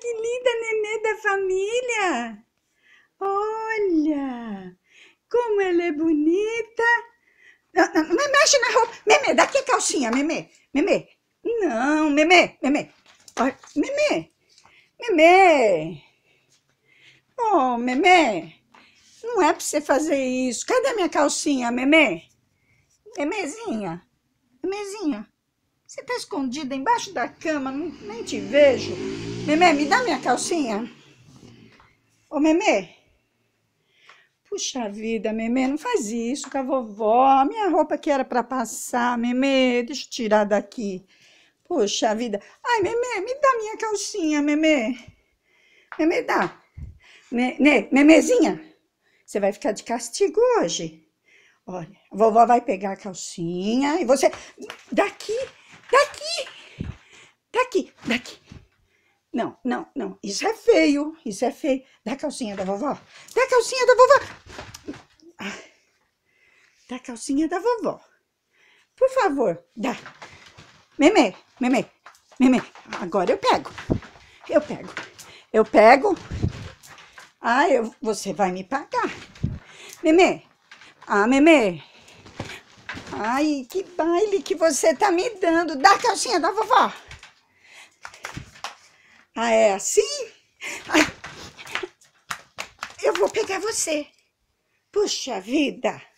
que linda nenê da família! Olha! Como ela é bonita! Não, não, não mexe na roupa! Memê, Daqui a calcinha, memê! Meme! Não, memê! Memê! Olha, Meme! Oh, memê! Não é pra você fazer isso! Cadê minha calcinha, memê? Memezinha! Memezinha! Você tá escondida embaixo da cama, nem te vejo! Memê, me dá minha calcinha. Ô, Memê. Puxa vida, Memê, não faz isso com a vovó. A minha roupa que era para passar, Memê, deixa eu tirar daqui. Puxa vida. Ai, Memê, me dá minha calcinha, Memê. Memê, dá. ne, memezinha, você vai ficar de castigo hoje. Olha, a vovó vai pegar a calcinha e você... Daqui, daqui, daqui, daqui. Não, não, não. Isso é feio. Isso é feio. Dá a calcinha da vovó. Dá a calcinha da vovó. Ah, dá a calcinha da vovó. Por favor, dá. Meme, meme, meme. Agora eu pego. Eu pego. Eu pego. Ah, eu, você vai me pagar. Meme. Ah, meme. Ai, que baile que você tá me dando. Dá a calcinha da vovó. Ah, é assim? Ah, eu vou pegar você. Puxa vida!